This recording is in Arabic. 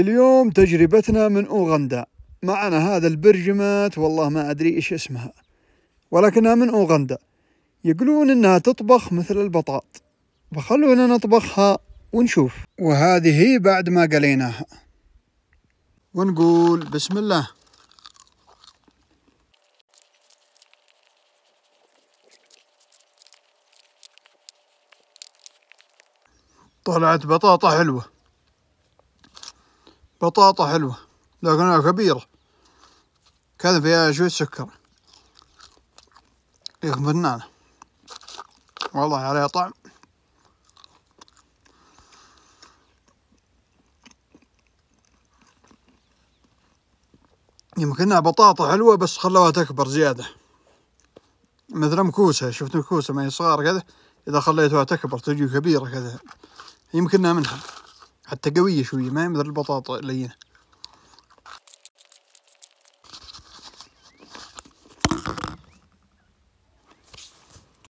اليوم تجربتنا من أوغندا معنا هذا البرجمات والله ما أدري إيش اسمها ولكنها من أوغندا يقولون إنها تطبخ مثل البطاط فخلونا نطبخها ونشوف وهذه هي بعد ما قليناها ونقول بسم الله طلعت بطاطا حلوه بطاطا حلوة لكنها كبيرة كان فيها شوية سكر يخ فنانة والله عليها طعم يمكنها بطاطا حلوة بس خلوها تكبر زيادة مثل مكوسة شفت مكوسة ما هي صغار كذا إذا خليتها تكبر تجي كبيرة كذا يمكنها منها حتى قوية شوية ما مثل البطاطا لينه